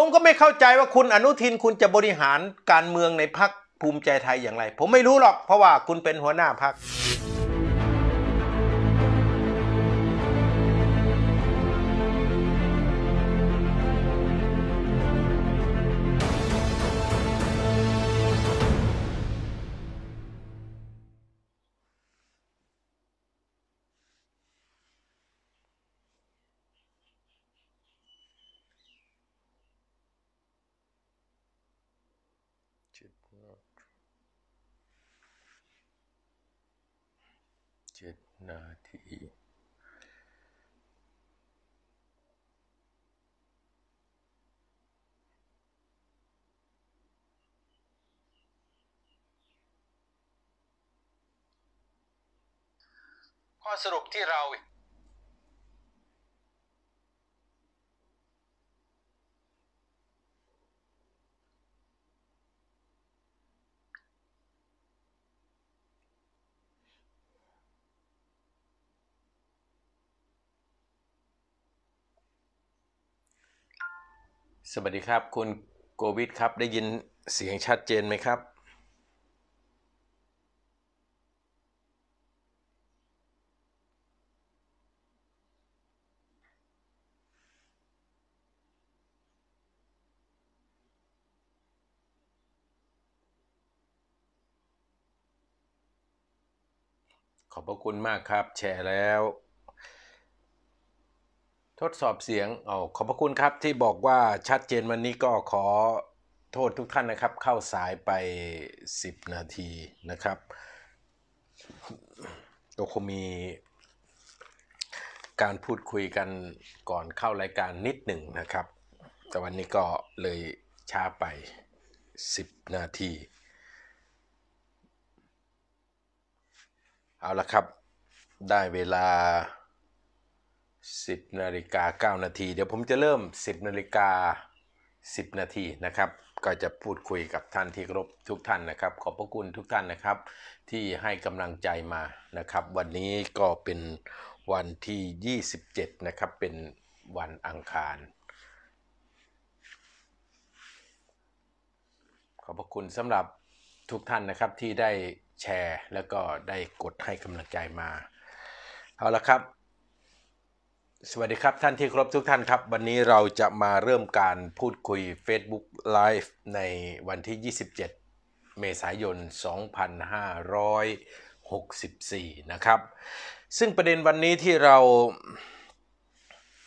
ผมก็ไม่เข้าใจว่าคุณอนุทินคุณจะบริหารการเมืองในพักภูมิใจไทยอย่างไร ผมไม่รู้หรอกเพราะว่าคุณเป็นหัวหน้าพักนาที ข้อสรุปที่เราสวัสดีครับคุณโกวิดครับได้ยินเสียงชัดเจนไหมครับ ขอบพระคุณมากครับ แชร์แล้วทดสอบเสียงอ๋อขอบพระคุณครับที่บอกว่าชัดเจนวันนี้ก็ขอโทษทุกท่านนะครับเข้าสายไป 10 นาทีนะครับเราคงมีการพูดคุยกันก่อนเข้ารายการนิดหนึ่งนะครับ แต่วันนี้ก็เลยช้าไป 10 นาที เอาละครับได้เวลา10นาฬิกา9นาทีเดี๋ยวผมจะเริ่ม 10นาฬิกา10 นาทีนะครับ ก็จะพูดคุยกับท่านที่รบทุกท่านนะครับ ขอบพระคุณทุกท่านนะครับที่ให้กำลังใจมานะครับ วันนี้ก็เป็นวันที่ 27 นะครับเป็นวันอังคาร ขอบพระคุณสำหรับทุกท่านนะครับที่ได้แชร์แล้วก็ได้กดให้กำลังใจมาเอาละครับสวัสดีครับท่านที่ครบทุกท่านครับ วันนี้เราจะมาเริ่มการพูดคุย Facebook Live ในวันที่ 27 เมษายน 2564 นะครับ ซึ่งประเด็นวันนี้ที่เรา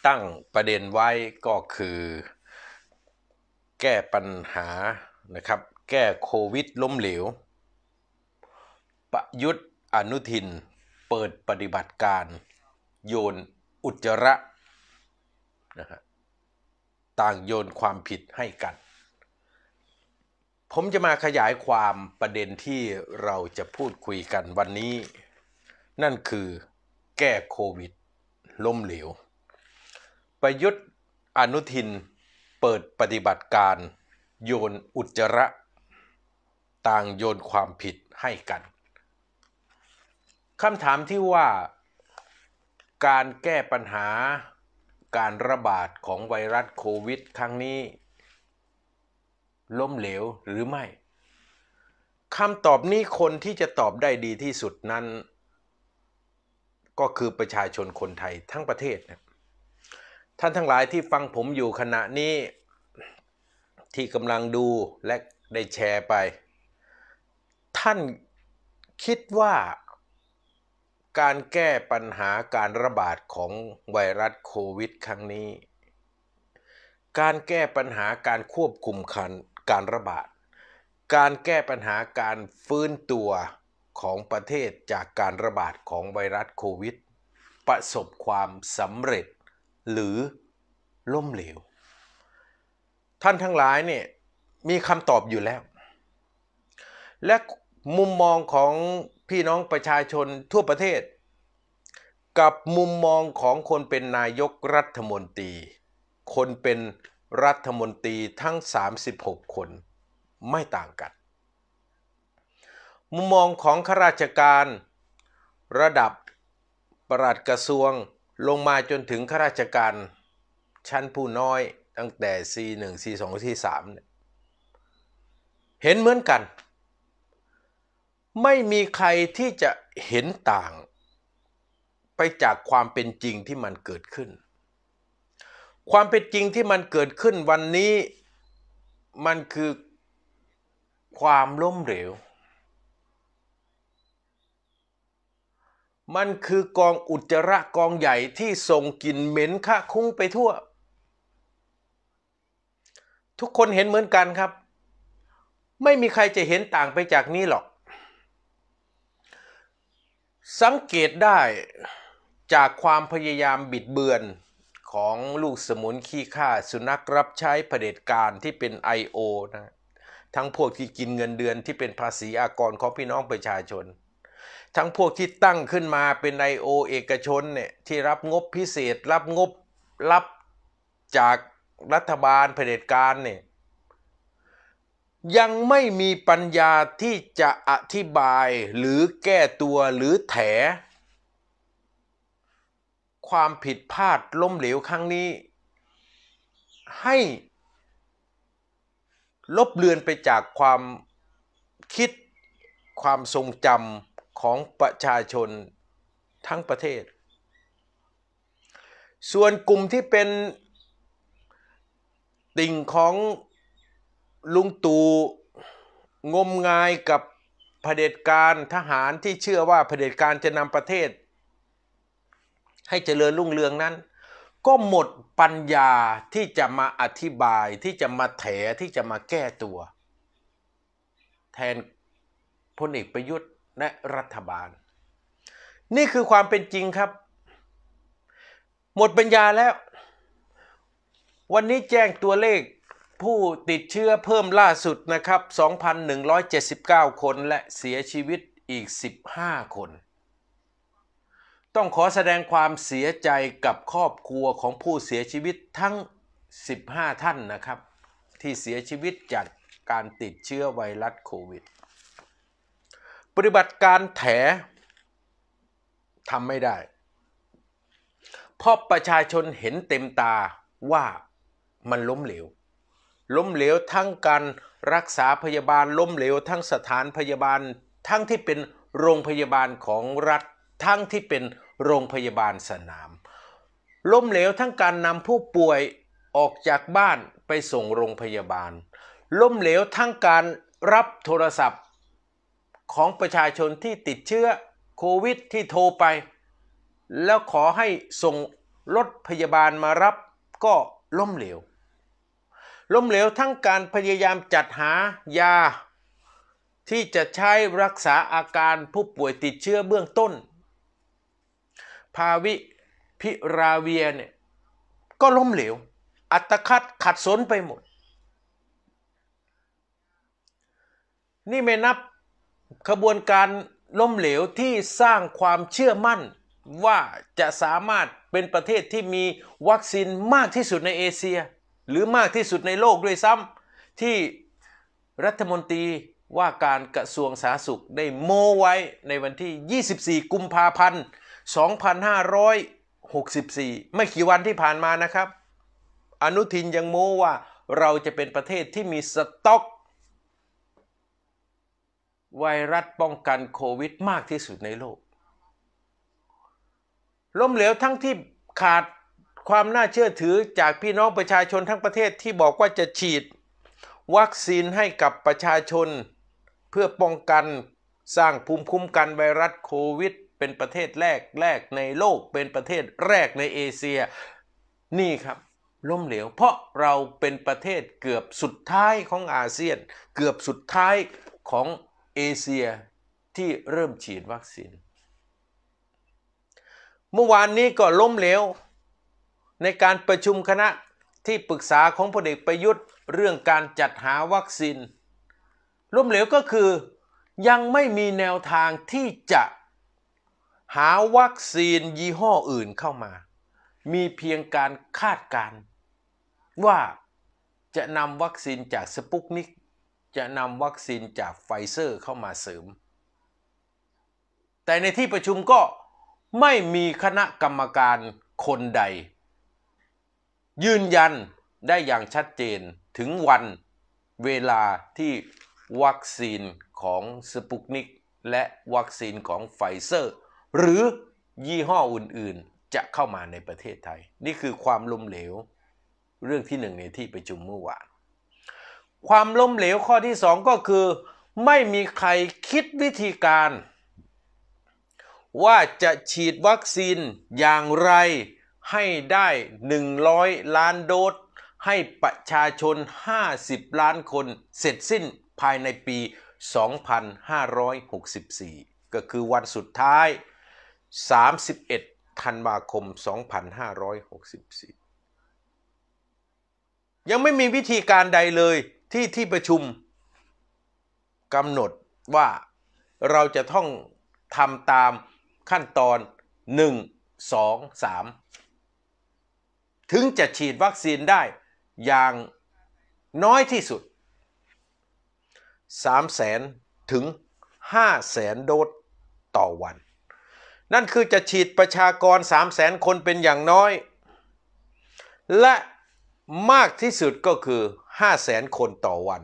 ตั้งประเด็นไว้ก็คือ แก้ปัญหานะครับแก้โควิดล้มเหลว ประยุทธ์อนุทิน เปิดปฏิบัติการโยนอุจจาระนะฮะต่างโยนความผิดให้กัน ผมจะมาขยายความประเด็นที่เราจะพูดคุยกันวันนี้ นั่นคือแก้โควิดล้มเหลว ประยุทธ์อนุทินเปิดปฏิบัติการ โยนอุจจาระต่างโยนความผิดให้กันคำถามที่ว่าการแก้ปัญหาการระบาดของไวรัสโควิดครั้งนี้ล้มเหลวหรือไม่คำตอบนี้คนที่จะตอบได้ดีที่สุดนั้น ก็คือประชาชนคนไทยทั้งประเทศนะท่านทั้งหลายที่ฟังผมอยู่ขณะนี้ที่กำลังดูและได้แชร์ไป ท่านคิดว่าการแก้ปัญหาการระบาดของไวรัสโควิด ครั้งนี้ การแก้ปัญหาการควบคุมการระบาด การแก้ปัญหาการฟื้นตัวของประเทศจากการระบาดของไวรัสโควิด ประสบความสำเร็จ หรือล่มเหลว ท่านทั้งหลายเนี่ยมีคำตอบอยู่แล้ว และมุมมองของพี่น้องประชาชนทั่วประเทศ กับมุมมองของคนเป็นนายกรัฐมนตรี คนเป็นรัฐมนตรีทั้ง 36 คนไม่ต่างกัน มุมมองของข้าราชการระดับประหลัดกระทรวงลงมาจนถึงข้าราชการชั้นผู้น้อยตั้งแต่ C1 C2 C3 เห็นเหมือนกันไม่มีใครที่จะเห็นต่าง ไปจากความเป็นจริงที่มันเกิดขึ้น ความเป็นจริงที่มันเกิดขึ้นวันนี้มันคือความล้มเหลวมันคือกองอุจจาระกองใหญ่ที่ส่งกลิ่นเหม็นคะคุ้งไปทั่ว ทุกคนเห็นเหมือนกันครับ ไม่มีใครจะเห็นต่างไปจากนี้หรอกสังเกตได้จากความพยายามบิดเบือนของลูกสมุนขี้ข้าสุนัขรับใช้เผด็จการที่เป็น I.O. นะทั้งพวกที่กินเงินเดือนที่เป็นภาษี อากรของพี่น้องประชาชน ทั้งพวกที่ตั้งขึ้นมาเป็น I.O. เอกชนเนี่ยที่รับงบพิเศษรับงบรับจากรัฐบาลเผด็จการเนี่ยยังไม่มีปัญญาที่จะอธิบายหรือแก้ตัวหรือแถ ความผิดพลาดล้มเหลวครั้งนี้ ให้ลบเลือนไปจากความคิดความทรงจำของประชาชนทั้งประเทศ ส่วนกลุ่มที่เป็นติ่งของลุงตู่งมงายกับเผด็จการทหารที่เชื่อว่าเผด็จการจะนำประเทศ ให้เจริญรุ่งเรืองนั้น ก็หมดปัญญาที่จะมาอธิบายที่จะมาแถที่จะมาแก้ตัว แทนพลเอกประยุทธ์และรัฐบาล นี่คือความเป็นจริงครับ หมดปัญญาแล้ว วันนี้แจ้งตัวเลขผู้ติดเชื้อเพิ่มล่าสุดนะครับ 2,179 คนและเสียชีวิตอีก 15 คน ต้องขอแสดงความเสียใจกับครอบครัวของผู้เสียชีวิตทั้ง 15 ท่านนะครับ ที่เสียชีวิตจากการติดเชื้อไวรัสโควิด ปฏิบัติการแถ ทำไม่ได้ เพราะประชาชนเห็นเต็มตาว่ามันล้มเหลวล้มเหลวทั้งการรักษาพยาบาล ล้มเหลวทั้งสถานพยาบาลทั้งที่เป็นโรงพยาบาลของรัฐ ทั้งที่เป็นโรงพยาบาลสนาม ล้มเหลวทั้งการนำผู้ป่วยออกจากบ้านไปส่งโรงพยาบาลล้มเหลวทั้งการรับโทรศัพท์ ของประชาชนที่ติดเชื้อโควิด ที่โทรไป แล้วขอให้ส่งรถพยาบาลมารับก็ล้มเหลวล้มเหลวทั้งการพยายามจัดหายา ที่จะใช้รักษาอาการผู้ป่วยติดเชื้อเบื้องต้นพาวิพิราเวียเนี่ยก็ล้มเหลวอัตคัดขัดสนไปหมด นี่ไม่นับขบวนการล้มเหลวที่สร้างความเชื่อมั่นว่าจะสามารถเป็นประเทศที่มีวัคซีนมากที่สุดในเอเชียหรือมากที่สุดในโลกด้วยซ้ำที่รัฐมนตรีว่าการกระทรวงสาธารณสุข ได้โมไว้ ในวันที่ 24 กุมภาพันธ์ 2564 ไม่กี่วันที่ผ่านมานะครับ อนุทินยังโมว่าเราจะเป็นประเทศที่มีสต็อก ไวรัสป้องกันโควิด มากที่สุดในโลกล้มเหลวทั้งที่ขาดความน่าเชื่อถือจากพี่น้องประชาชนทั้งประเทศที่บอกว่าจะฉีดวัคซีนให้กับประชาชนเพื่อป้องกันสร้างภูมิคุ้มกันไวรัสโควิด เป็นประเทศแรกแรกในโลกเป็นประเทศแรกในเอเชีย นี่ครับ ล้มเหลวเพราะเราเป็นประเทศเกือบสุดท้ายของอาเซียน เกือบสุดท้ายของเอเชียที่เริ่มฉีดวัคซีน เมื่อวานนี้ก็ล้มเหลวในการประชุมคณะที่ปรึกษาของพลเอกประยุทธ์ เรื่องการจัดหาวัคซีนล้มเหลวก็คือยังไม่มีแนวทางที่จะหาวัคซีนยี่ห้ออื่นเข้ามา มีเพียงการคาดการว่าจะนำวัคซีนจากสปุกนิก จะนำวัคซีนจากไฟเซอร์เข้ามาเสริม แต่ในที่ประชุมก็ไม่มีคณะกรรมการคนใดยืนยันได้อย่างชัดเจนถึงวันเวลาที่วัคซีนของสปุกนิกและวัคซีนของไฟเซอร์ หรือยี่ห้ออื่นๆ จะเข้ามาในประเทศไทย นี่คือความล้มเหลว เรื่องที่หนึ่งในที่ประชุมเมื่อวาน ความล้มเหลวข้อที่สองก็คือ ไม่มีใครคิดวิธีการ ว่าจะฉีดวัคซีนอย่างไรให้ได้ 100 ล้านโดสให้ประชาชน 50 ล้านคน เสร็จสิ้นภายในปี 2564 ก็คือวันสุดท้าย 31 ธันวาคม 2564 ยังไม่มีวิธีการใดเลยที่ที่ประชุมกำหนดว่าเราจะต้องทำตามขั้นตอน 1 2 3ถึงจะฉีดวัคซีนได้อย่างน้อยที่สุด3 0 0แสนถึง5 0 0แสนโดสต่อวันนั่นคือจะฉีดประชากร3 0 0แสนคนเป็นอย่างน้อย และมากที่สุดก็คือ 5 0 0แสนคนต่อวัน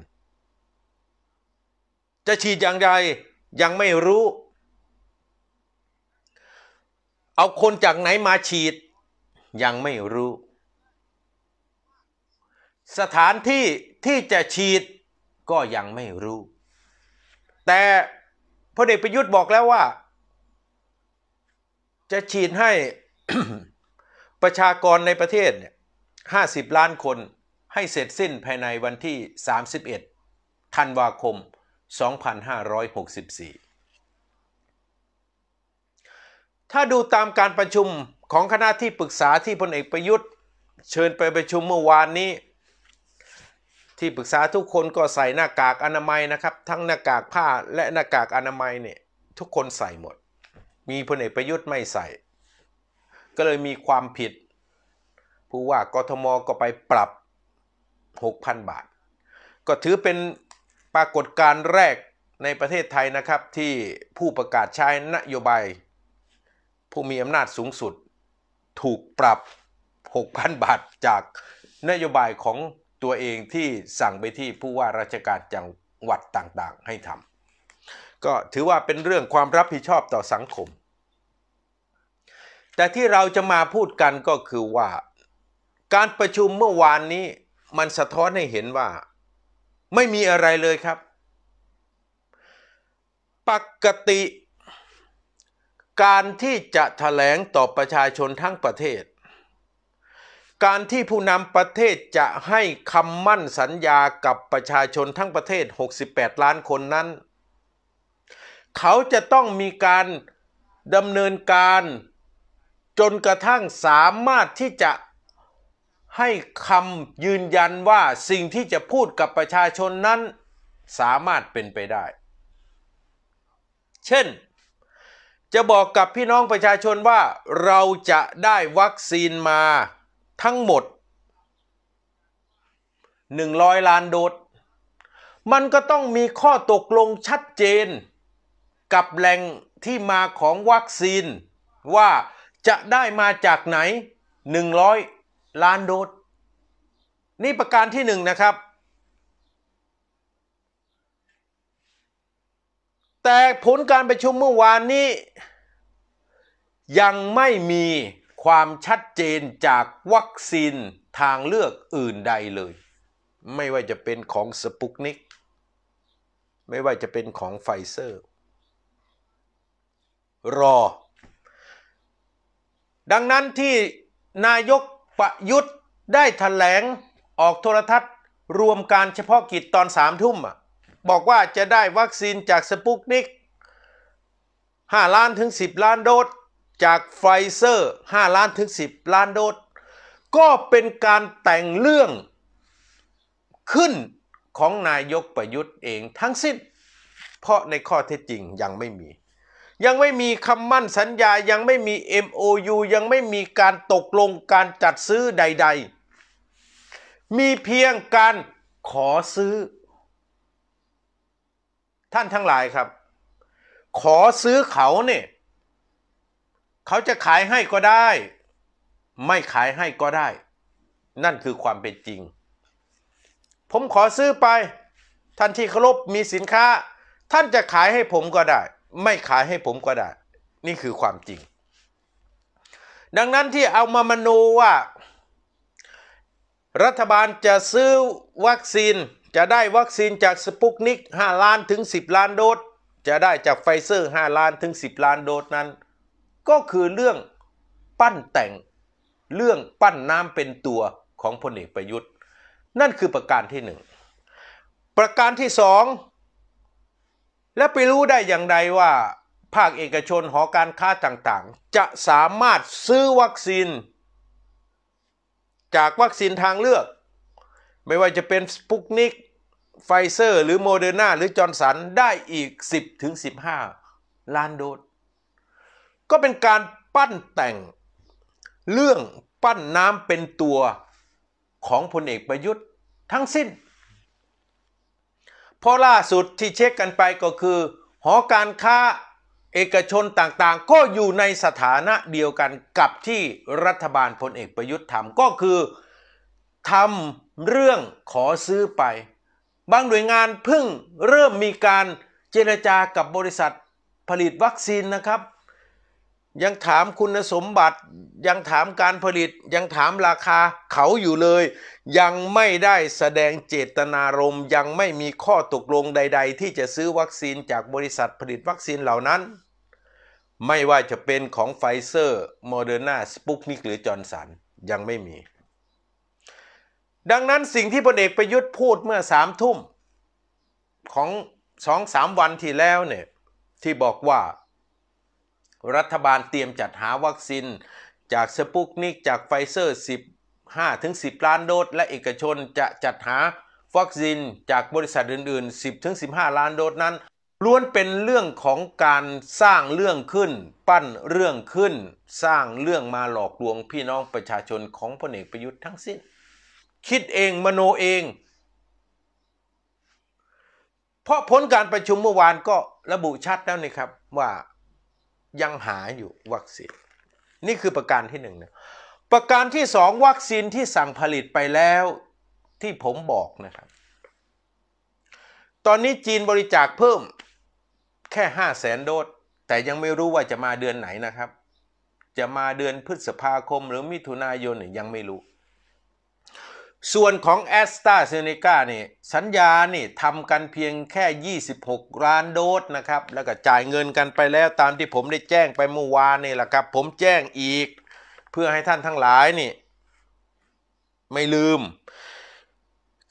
จะฉีดอย่างไรยังไม่รู้ เอาคนจากไหนมาฉีดยังไม่รู้สถานที่ที่จะฉีดก็ยังไม่รู้ แต่พลเอกประยุทธ์บอกแล้วว่า จะฉีดให้ประชากรในประเทศเนี่ยห้าสิบล้านคนให้เสร็จสิ้นภายในวันที่ 31ธันวาคม 2564 ถ้าดูตามการประชุมของคณะที่ปรึกษาที่พลเอกประยุทธ์ เชิญไปประชุมเมื่อวานนี้ที่ปรึกษาทุกคนก็ใส่หน้ากากอนามัยนะครับ ทั้งหน้ากากผ้าและหน้ากากอนามัยเนี่ยทุกคนใส่หมด มีพลเอกประยุทธ์ไม่ใส่ ก็เลยมีความผิด ผู้ว่ากทมก็ไปปรับ 6,000 บาท ก็ถือเป็นปรากฏการณ์แรกในประเทศไทยนะครับ ที่ผู้ประกาศใช้นโยบาย ผู้มีอำนาจสูงสุด ถูกปรับ 6,000 บาทจากนโยบายของตัวเองที่สั่งไปที่ผู้ว่าราชการจังหวัดต่างๆให้ทำก็ถือว่าเป็นเรื่องความรับผิดชอบต่อสังคม แต่ที่เราจะมาพูดกันก็คือว่าการประชุมเมื่อวานนี้มันสะท้อนให้เห็นว่าไม่มีอะไรเลยครับ ปกติการที่จะถแถลงต่อประชาชนทั้งประเทศการที่ผู้นำประเทศจะให้คำมั่นสัญญากับประชาชนทั้งประเทศ 68 ล้านคนนั้น เขาจะต้องมีการดำเนินการจนกระทั่งสามารถที่จะให้คำยืนยันว่าสิ่งที่จะพูดกับประชาชนนั้นสามารถเป็นไปได้ เช่น จะบอกกับพี่น้องประชาชนว่าเราจะได้วัคซีนมาทั้งหมด 100 ล้านโดสมันก็ต้องมีข้อตกลงชัดเจน กับแหล่งที่มาของวัคซีนว่าจะได้มาจากไหน 100 ล้านโดสนี่ประการที่หนึ่งนะครับ แต่ผลการประชุมเมื่อวานนี้ยังไม่มีความชัดเจนจากวัคซีนทางเลือกอื่นใดเลย ไม่ว่าจะเป็นของสปุกนิกไม่ว่าจะเป็นของไฟเซอร์รอ ดังนั้นที่นายกประยุทธ์ได้ถแถลงออกโทรทัศน์รวมการเฉพาะกิจตอนสามทุ่มบอกว่าจะได้วัคซีนจากสปุกนิก5ล้านถึง 10 ล้านโดสจากไฟเซอร์ 5 ล้านถึง 10 ล้านโดสก็เป็นการแต่งเรื่องขึ้นของนายกประยุทธ์เองทั้งสิ้น เพราะในข้อเท็จจริงยังไม่มี ยังไม่มีคำมั่นสัญญา ยังไม่มี MOU ยังไม่มีการตกลงการจัดซื้อใดๆ มีเพียงการขอซื้อ ท่านทั้งหลายครับ ขอซื้อเขาเนี่ยเขาจะขายให้ก็ได้ ไม่ขายให้ก็ได้ นั่นคือความเป็นจริง ผมขอซื้อไป ท่านที่เคารพมีสินค้า ท่านจะขายให้ผมก็ได้ ไม่ขายให้ผมก็ได้ นี่คือความจริง ดังนั้นที่เอามามโนว่า รัฐบาลจะซื้อวัคซีนจะได้วัคซีนจากสปุกนิก 5ล้านถึง 10 ล้านโดส จะได้จากไฟเซอร์5ล้านถึง10 ล้านโดสนั้นก็คือเรื่องปั้นแต่งเรื่องปั้นน้ำเป็นตัวของพลเอกประยุทธ์ นั่นคือประการที่หนึ่งประการที่สองและไปรู้ได้อย่างไรว่า ภาคเอกชนหอการค้าต่างๆ จะสามารถซื้อวัคซีนจากวัคซีนทางเลือก ไม่ว่าจะเป็นสปุกนิกไฟเซอร์ หรือโมเดอร์นาหรือจอร์นสันได้อีก 10-15 ล้านโดสก็เป็นการปั้นแต่งเรื่องปั้นน้ำเป็นตัวของพลเอกประยุทธ์ทั้งสิ้น พอล่าสุดที่เช็คกันไปก็คือ หอการค้าเอกชนต่างๆ ก็อยู่ในสถานะเดียวกันกับที่รัฐบาลพลเอกประยุทธ์ทำก็คือทำเรื่องขอซื้อไป บางหน่วยงานเพิ่งเริ่มมีการเจรจากับบริษัทผลิตวัคซีนนะครับยังถามคุณสมบัติยังถามการผลิตยังถามราคาเขาอยู่เลย ยังไม่ได้แสดงเจตนารม์ยังไม่มีข้อตกลงใดๆ ที่จะซื้อวัคซีนจากบริษัทผลิตวัคซีนเหล่านั้น ไม่ว่าจะเป็นของไฟเซอร์โมเดอร์นาสปุกนิกหรือจอร์นสันยังไม่มี ดังนั้นสิ่งที่พลเอกประยุทธ์พูดเมื่อสามทุ่มของสองสามวันที่แล้วเนี่ย ที่บอกว่ารัฐบาลเตรียมจัดหาวัคซีนจากสปุกนิกจากไฟเซอร์ 15ถึง10 ล้านโดสและเอกชนจะจัดหาวัคซีนจากบริษัทอื่น ๆ 10ถึง15 ล้านโดสนั้นล้วนเป็นเรื่องของการสร้างเรื่องขึ้น ปั้นเรื่องขึ้น สร้างเรื่องมาหลอกลวงพี่น้องประชาชนของพลเอกประยุทธ์ทั้งสิ้น คิดเองมโนเอง เพราะผลการประชุมเมื่อวาน ก็ระบุชัดแล้วนี่ครับว่ายังหาอยู่วัคซีนนี่คือประการที่หนึ่งนะประการที่สองวัคซีนที่สั่งผลิตไปแล้วที่ผมบอกนะครับ ตอนนี้จีนบริจาคเพิ่มแค่ห้าแสนโดสแต่ยังไม่รู้ว่าจะมาเดือนไหนนะครับ จะมาเดือนพฤษภาคมหรือมิถุนายนยังไม่รู้ส่วนของแอสตราเซเนกาเนี่ยสัญญานี่ทำกันเพียงแค่ 26 ล้านโดสนะครับ แล้วก็จ่ายเงินกันไปแล้วตามที่ผมได้แจ้งไปเมื่อวานนี่แหละครับ ผมแจ้งอีก เพื่อให้ท่านทั้งหลายนี่ไม่ลืม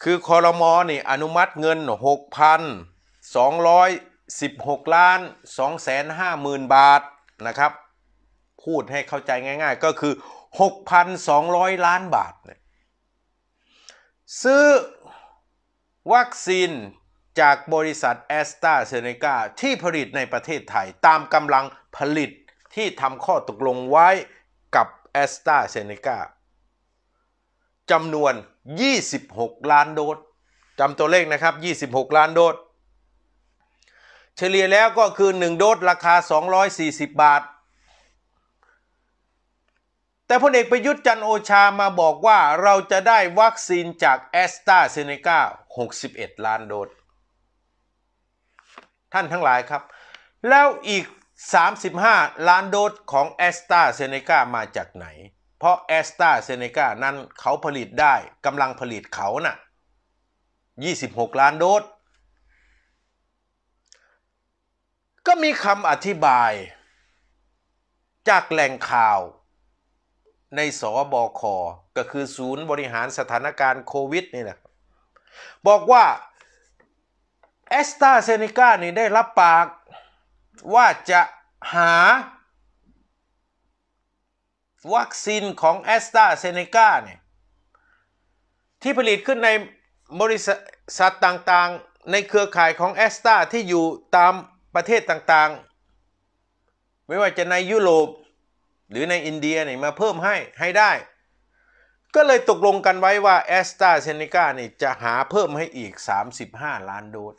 คือคอรมอนี่อนุมัติเงิน 6,216 ล้าน250,000 บาทนะครับพูดให้เข้าใจง่ายๆ ก็คือ 6,200 ล้านบาทเนี่ยซื้อวัคซีนจากบริษัทแอสตราเซเนกาที่ผลิตในประเทศไทย ตามกำลังผลิตที่ทำข้อตกลงไว้กับแอสตราเซเนกาจำนวน 26 ล้านโดสจำตัวเลขนะครับ 26 ล้านโดสเฉลี่ยแล้วก็คือ 1 โดสราคา 240 บาทแต่พลเอกประยุทธ์จันโอชามาบอกว่าเราจะได้วัคซีนจากแอสตราเซเนกา61 ล้านโดสท่านทั้งหลายครับ แล้วอีก 35 ล้านโดสของแอสตราเซเนกามาจากไหน เพราะแอสตราเซเนกานั้นเขาผลิตได้กำลังผลิตเขานะ่ะ26 ล้านโดสก็มีคำอธิบายจากแหล่งข่าวในสบคก็คือศูนย์บริหารสถานการณ์โควิดนี่นะบอกว่าแอสตราเซเนกานี่ ได้รับปากว่าจะหาวัคซีนของแอสตราเซเนกาเนี่ยที่ผลิตขึ้นในบริษัทต่างๆ ในเครือข่ายของแอสตราที่อยู่ตามประเทศต่างๆ ไม่ว่าจะในยุโรปหรือในอินเดียเนี่ยมาเพิ่มให้ให้ได้ ก็เลยตกลงกันไว้ว่าแอสตราเซเนกาเนี่ยจะหาเพิ่มให้อีก 35 ล้านโดส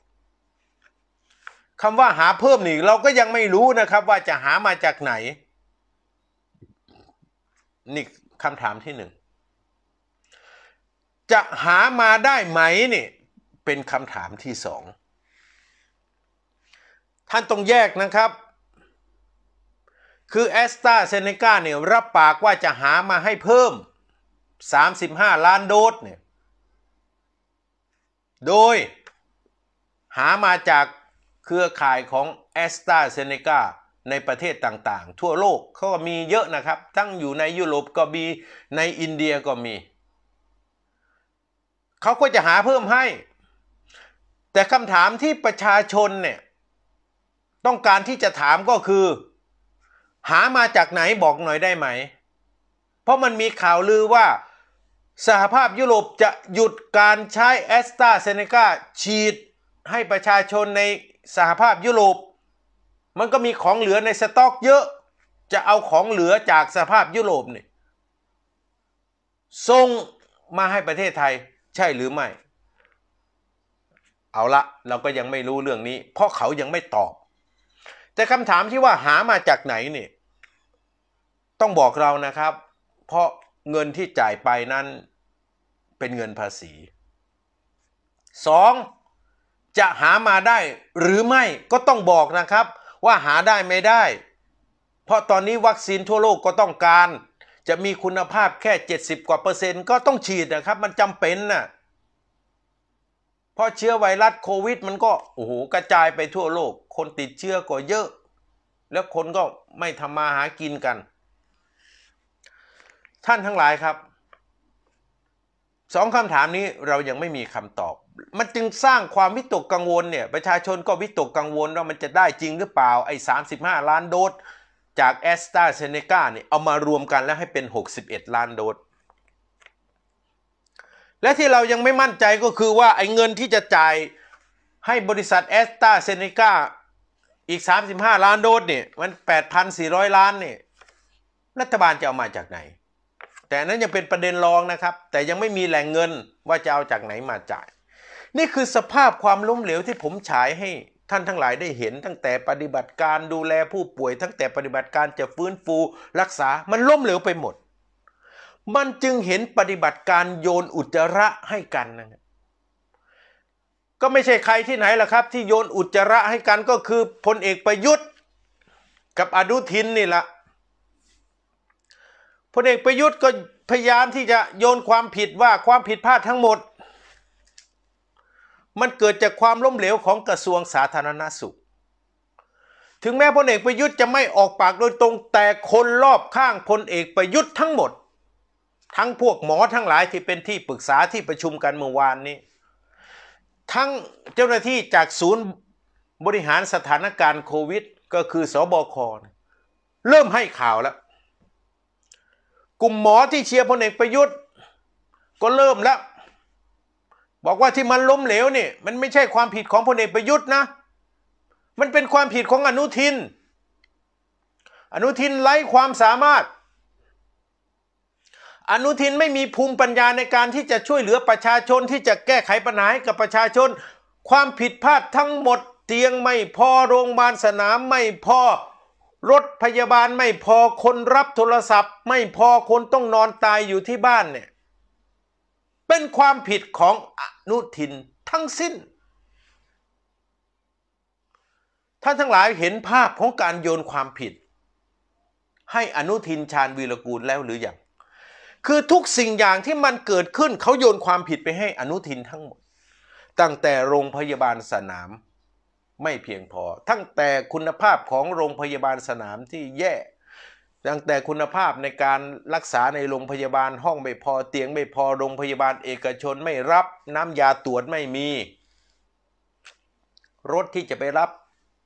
คำว่าหาเพิ่มนี่เราก็ยังไม่รู้นะครับ ว่าจะหามาจากไหน นี่คำถามที่หนึ่งจะหามาได้ไหมนี่เป็นคำถามที่สองท่านต้องแยกนะครับคือแอสตราเซเนกาเนี่ยรับปากว่าจะหามาให้เพิ่ม 35 ล้านโดสเนี่ย โดยหามาจากเครือข่ายของแอสตราเซเนกาในประเทศต่างๆ ทั่วโลกเขาก็มีเยอะนะครับ ทั้งอยู่ในยุโรปก็มีในอินเดียก็มี เขาก็จะหาเพิ่มให้ แต่คำถามที่ประชาชนเนี่ย ต้องการที่จะถามก็คือหามาจากไหนบอกหน่อยได้ไหม เพราะมันมีข่าวลือว่าสหภาพยุโรปจะหยุดการใช้แอสตราเซเนกาฉีดให้ประชาชนในสหภาพยุโรป มันก็มีของเหลือในสต็อกเยอะ จะเอาของเหลือจากสหภาพยุโรปเนี่ยส่งมาให้ประเทศไทยใช่หรือไม่ เอาละเราก็ยังไม่รู้เรื่องนี้ เพราะเขายังไม่ตอบ แต่คำถามที่ว่าหามาจากไหนเนี่ยต้องบอกเรานะครับ เพราะเงินที่จ่ายไปนั้นเป็นเงินภาษี 2. จะหามาได้หรือไม่ก็ต้องบอกนะครับ ว่าหาได้ไม่ได้ เพราะตอนนี้วัคซีนทั่วโลกก็ต้องการ จะมีคุณภาพแค่ 70 กว่าเปอร์เซ็นต์ก็ต้องฉีดนะครับ มันจำเป็นนะ่ะเพราะเชื้อไวรัสโควิด มันก็โอ้โหกระจายไปทั่วโลก คนติดเชื้อก็เยอะ แล้วคนก็ไม่ทำมาหากินกันท่านทั้งหลายครับสองคำถามนี้เรายังไม่มีคำตอบ มันจึงสร้างความวิตกกังวลเนี่ยประชาชนก็วิตกกังวลว่ามันจะได้จริงหรือเปล่า ไอ้ 35 ล้านโดสจากแอสตราเซเนกาเนี่ยเอามารวมกันแล้วให้เป็น 61 ล้านโดสและที่เรายังไม่มั่นใจก็คือว่า ไอ้เงินที่จะจ่าย ให้บริษัทแอสตราเซเนกาอีก 35 ล้านโดสเนี่ยมัน8,400 ล้านเนี่ยรัฐบาลจะเอามาจากไหนแต่นั้นยังเป็นประเด็นรองนะครับ แต่ยังไม่มีแหล่งเงินว่าจะเอาจากไหนมาจ่าย นี่คือสภาพความล้มเหลวที่ผมฉายให้ท่านทั้งหลายได้เห็น ตั้งแต่ปฏิบัติการดูแลผู้ป่วยตั้งแต่ปฏิบัติการจะฟื้นฟูรักษามันล้มเหลวไปหมด มันจึงเห็นปฏิบัติการโยนอุจจาระให้กันนะก็ไม่ใช่ใครที่ไหนล่ะครับ ที่โยนอุจจาระให้กันก็คือพลเอกประยุทธ์ กับอดุทินนี่แหละพลเอกประยุทธ์ก็พยายามที่จะโยนความผิดว่าความผิดพลาดทั้งหมด มันเกิดจากความล้มเหลวของกระทรวงสาธารณาสุข ถึงแม้พลเอกประยุทธ์จะไม่ออกปากโดยตรง แต่คนรอบข้างพลเอกประยุทธ์ทั้งหมด ทั้งพวกหมอทั้งหลายที่เป็นที่ปรึกษาที่ประชุมกันเมื่อวานนี้ทั้งเจ้าหน้าที่จากศูนย์บริหารสถานการณ์โควิด ก็คือสอบอคเริ่มให้ข่าวแล้วกลุ่มหมอที่เชียร์พลเอกประยุทธ์ ก็เริ่มแล้ว บอกว่าที่มันล้มเหลวนี่มันไม่ใช่ความผิดของพลเอกประยุทธ์นะ มันเป็นความผิดของอนุทิน อนุทินไร้ความสามารถ อนุทินไม่มีภูมิปัญญาในการที่จะช่วยเหลือประชาชนที่จะแก้ไขปัญหาให้กับประชาชน ความผิดพลาดทั้งหมด เตียงไม่พอ โรงพยาบาลสนามไม่พอรถพยาบาลไม่พอคนรับโทรศัพท์ ไม่พอคนต้องนอนตายอยู่ที่บ้านเนี่ยเป็นความผิดของอนุทินทั้งสิ้น ท่านทั้งหลายเห็นภาพของการโยนความผิด ให้อนุทินชาญวีรกูลแล้วหรือยังคือทุกสิ่งอย่างที่มันเกิดขึ้นเขาโยนความผิดไปให้อนุทินทั้งหมด ตั้งแต่โรงพยาบาลสนามไม่เพียงพอทั้งแต่คุณภาพของโรงพยาบาลสนามที่แย่ตั้งแต่คุณภาพในการรักษาในโรงพยาบาลห้องไม่พอเตียงไม่พอ โรงพยาบาลเอกชนไม่รับน้ำยาตรวจไม่มี รถที่จะไปรับ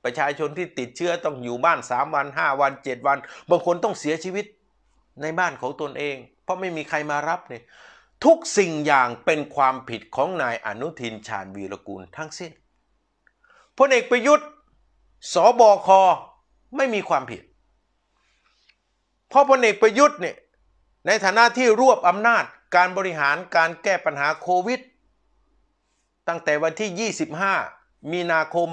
ประชาชนที่ติดเชื้อ ต้องอยู่บ้าน 3 วัน5 วัน 7 วัน บางคนต้องเสียชีวิตในบ้านของตนเอง เพราะไม่มีใครมารับเนี่ยทุกสิ่งอย่างเป็นความผิดของนายอนุทินชาญวีรกูล ทั้งสิ้นพลเอกประยุทธ์ สบคไม่มีความผิด เพราะพลเอกประยุทธ์เนี่ยในฐานะที่รวบอำนาจการบริหารการแก้ปัญหาโควิด ตั้งแต่วันที่ 25 มีนาคม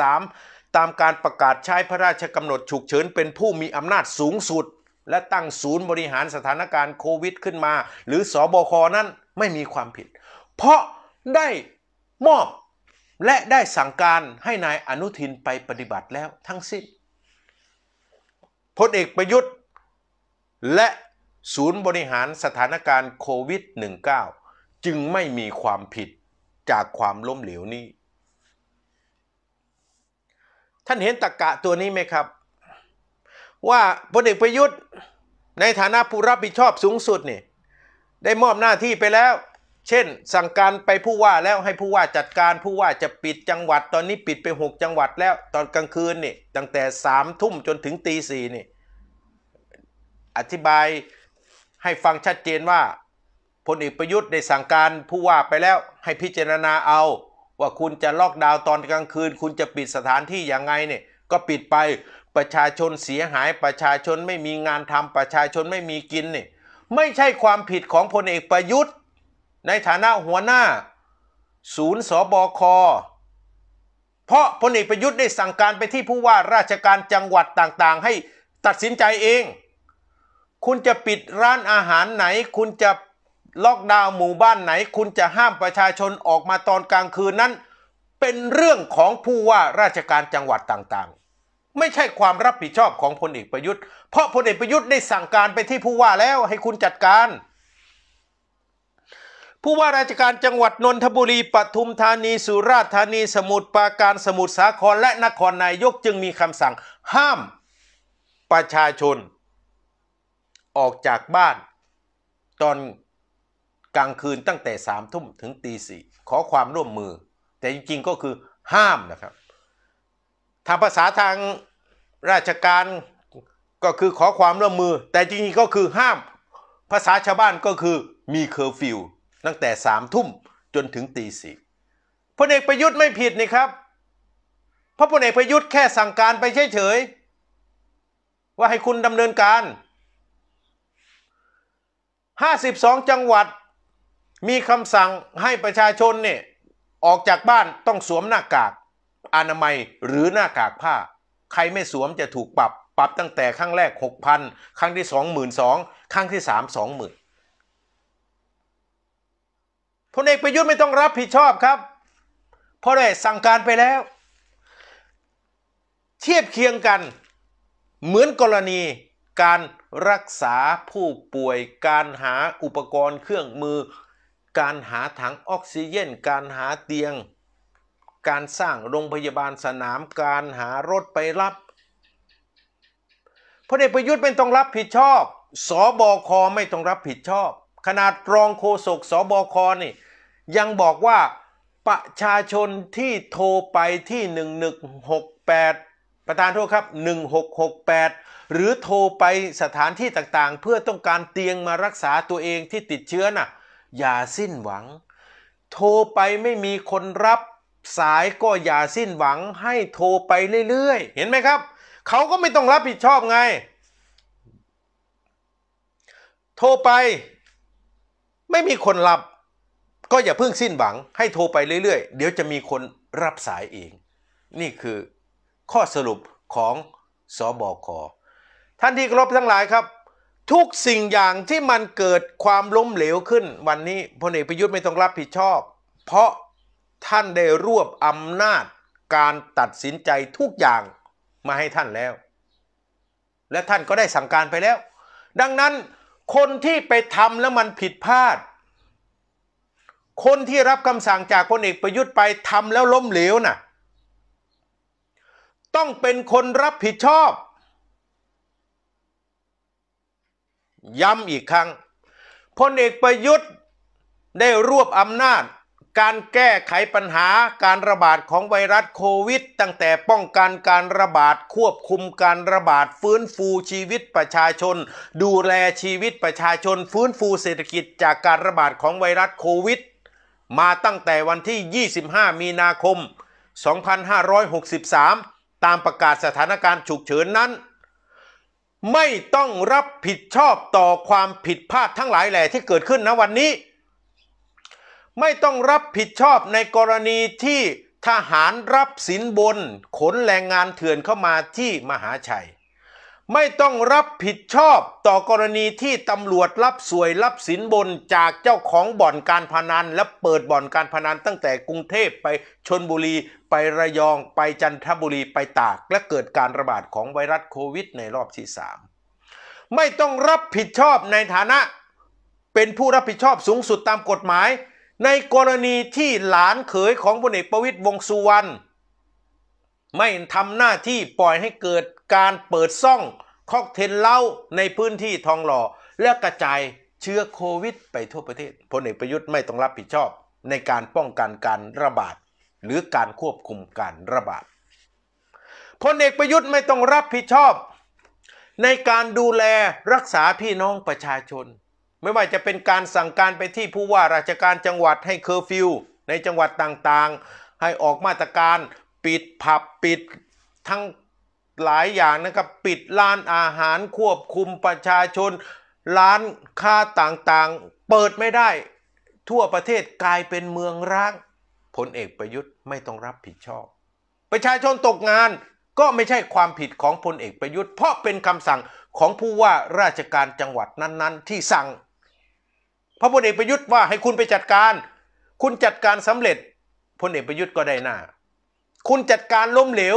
2563 ตามการประกาศใช้พระราชกำหนดฉุกเฉินเป็นผู้มีอำนาจสูงสุด และตั้งศูนย์บริหารสถานการณ์โควิด ขึ้นมา หรือสอบคนั้นไม่มีความผิด เพราะได้มอบและได้สั่งการให้นายอนุทินไปปฏิบัติแล้วทั้งสิ้นพลเอกประยุทธ์และศูนย์บริหารสถานการณ์โควิด -19 จึงไม่มีความผิดจากความล้มเหลวนี้ ท่านเห็นตะกกะตัวนี้ไหมครับ ว่าพลเอกประยุทธ์ในฐานะผู้รับผิดชอบสูงสุดนี่ได้มอบหน้าที่ไปแล้วเช่น สั่งการไปผู้ว่าแล้วให้ผู้ว่าจัดการผู้ว่าจะปิดจังหวัดตอนนี้ปิดไป 6 จังหวัดแล้วตอนกลางคืนนี่ตั้งแต่สามทุ่มจนถึงตีสี่นี่อธิบายให้ฟังชัดเจนว่าพลเอกประยุทธ์ได้สั่งการผู้ว่าไปแล้วให้พิจารณาเอา ว่าคุณจะล็อกดาวน์ตอนกลางคืน คุณจะปิดสถานที่อย่างไงเนี่ยก็ปิดไปประชาชนเสียหายประชาชนไม่มีงานทำประชาชนไม่มีกินเนี่ยไม่ใช่ความผิดของพลเอกประยุทธ์ในฐานะหัวหน้า ศูนย์สบคเพราะพลเอกประยุทธ์ได้สั่งการไปที่ผู้ว่าราชการจังหวัดต่างๆ ให้ตัดสินใจเอง คุณจะปิดร้านอาหารไหน คุณจะล็อกดาวน์หมู่บ้านไหน คุณจะห้ามประชาชนออกมาตอนกลางคืนนั้น เป็นเรื่องของผู้ว่าราชการจังหวัดต่างๆ ไม่ใช่ความรับผิดชอบของพลเอกประยุทธ์เพราะพลเอกประยุทธ์ได้สั่งการไปที่ผู้ว่าแล้วให้คุณจัดการผู้ว่าราชการจังหวัดนนทบุรีปทุมธานีสุราษฎร์ธานีสมุทรปราการสมุทรสาครและนครนายกจึงมีคำสั่ง ห้ามประชาชน ออกจากบ้านตอนกลางคืนตั้งแต่สามทุ่มถึงตีสี่ขอความร่วมมือ แต่จริงๆก็คือห้ามนะครับทางภาษาทางราชการก็คือขอความร่วมมือ แต่จริงๆก็คือห้าม ภาษาชาวบ้านก็คือมีเคอร์ฟิวตั้งแต่สามทุ่มจนถึงตีสี่พลเอกประยุทธ์ไม่ผิดนี่ครับ เพราะพลเอกประยุทธ์แค่สั่งการไปเฉย ๆ ว่าให้คุณดำเนินการ 52 จังหวัดมีคำสั่งให้ประชาชนเนี่ยออกจากบ้านต้องสวมหน้ากากอนามัยหรือหน้ากากผ้า ใครไม่สวมจะถูกปรับ ปรับตั้งแต่ครั้งแรก 6,000ครั้งที่ 22,000ครั้งที่ 3 20,000พลเอกประยุทธ์ไม่ต้องรับผิดชอบครับเพราะได้สั่งการไปแล้ว เทียบเคียงกัน เหมือนกรณี การรักษาผู้ป่วยการหาอุปกรณ์เครื่องมือ การหาถังออกซิเจนการหาเตียง การสร้างโรงพยาบาลสนามการหารถไปรับพลเอกประยุทธ์ไม่ต้องรับผิดชอบ สอบอคไม่ต้องรับผิดชอบ ขนาดรองโฆษกสอบอคอนี่ยังบอกว่าประชาชนที่โทรไปที่ 1168 ประธานโทษครับ 1668 หรือโทรไปสถานที่ต่างๆ เพื่อต้องการเตียงมารักษาตัวเองที่ติดเชื้อนะ่ะ อย่าสิ้นหวัง โทรไปไม่มีคนรับสายก็อย่าสิ้นหวังให้โทรไปเรื่อยๆ เห็นไหมครับ เขาก็ไม่ต้องรับผิดชอบไง โทรไปไม่มีคนรับก็อย่าเพิ่งสิ้นหวังให้โทรไปเรื่อยๆ เดี๋ยวจะมีคนรับสายเอง นี่คือข้อสรุปของสอบอคท่านที่ครบทั้งหลายครับ ทุกสิ่งอย่างที่มันเกิดความล้มเหลวขึ้นวันนี้พลเอกประยุทธ์ไม่ต้องรับผิดชอบ เพราะท่านได้รวบอำนาจการตัดสินใจทุกอย่างมาให้ท่านแล้ว และท่านก็ได้สั่งการไปแล้ว ดังนั้นคนที่ไปทำแล้วมันผิดพลาดคนที่รับคำสั่งจากพลเอกประยุทธ์ไปทำแล้วล้มเหลวนะ่ะต้องเป็นคนรับผิดชอบ ย้ำอีกครั้งพลเอกประยุทธ์ได้รวบอำนาจ การแก้ไขปัญหาการระบาดของไวรัสโควิด ตั้งแต่ป้องกันการระบาดควบคุมการระบาดฟื้นฟูชีวิตประชาชน ดูแลชีวิตประชาชนฟื้นฟูเศรษฐกิจ จากการระบาดของไวรัสโควิดมาตั้งแต่วันที่ 25 มีนาคม 2563 ตามประกาศสถานการณ์ฉุกเฉินนั้น ไม่ต้องรับผิดชอบต่อความผิดพลาดทั้งหลายแหล่ที่เกิดขึ้นนะวันนี้ ไม่ต้องรับผิดชอบในกรณีที่ทหารรับสินบนขนแรงงานเถื่อนเข้ามาที่มหาชัยไม่ต้องรับผิดชอบต่อกรณีที่ตำรวจรับสวยรับสินบนจากเจ้าของบ่อนการพนันและเปิดบ่อนการพนันตั้งแต่กรุงเทพไปชนบุรีไประยอง ไปจันทบุรีไปตากและเกิดการระบาดของไวรัสโควิดในรอบที่ 3 ไม่ต้องรับผิดชอบในฐานะ เป็นผู้รับผิดชอบสูงสุดตามกฎหมาย ในกรณีที่หลานเขยของพลเอกประวิตยวงสุวรรณไม่ทำหน้าที่ปล่อยให้เกิดการเปิดซ่องค็อกเทลเล้าในพื้นที่ทองหล่อและกระจายเชื้อโควิด ไปทั่วประเทศพลเอกประยุทธ์ไม่ต้องรับผิดชอบในการป้องกันการระบาด หรือการควบคุมการระบาดพลเอกประยุทธ์ไม่ต้องรับผิดชอบ ในการดูแลรักษาพี่น้องประชาชน ไม่ว่าจะเป็นการสั่งการไปที่ผู้ว่าราชการจังหวัดให้เคอร์ฟิวในจังหวัดต่างๆ ให้ออกมาตรการปิดผับปิดทั้งหลายอย่างนะครับปิดร้านอาหารควบคุมประชาชน ร้านค้าต่างๆ เปิดไม่ได้ ทั่วประเทศกลายเป็นเมืองร้าง ผลเอกประยุทธ์ไม่ต้องรับผิดชอบ ประชาชนตกงานก็ไม่ใช่ความผิดของพลเอกประยุทธ์ เพราะเป็นคำสั่งของผู้ว่าราชการจังหวัดนั้นๆ ที่สั่งพระพลเอกประยุทธ์ว่าให้คุณไปจัดการ คุณจัดการสำเร็จพลเอกประยุทธ์ก็ได้หน้าคุณจัดการล้มเหลว